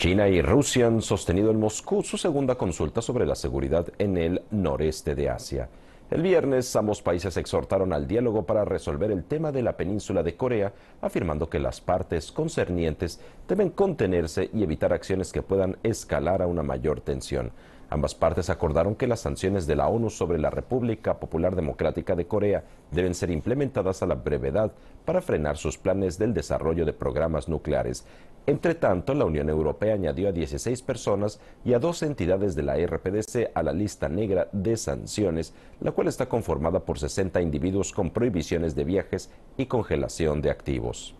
China y Rusia han sostenido en Moscú su segunda consulta sobre la seguridad en el noreste de Asia. El viernes, ambos países exhortaron al diálogo para resolver el tema de la península de Corea, afirmando que las partes concernientes deben contenerse y evitar acciones que puedan escalar a una mayor tensión. Ambas partes acordaron que las sanciones de la ONU sobre la República Popular Democrática de Corea deben ser implementadas a la brevedad para frenar sus planes del desarrollo de programas nucleares. Entre tanto, la Unión Europea añadió a 16 personas y a dos entidades de la RPDC a la lista negra de sanciones, la cual está conformada por 60 individuos con prohibiciones de viajes y congelación de activos.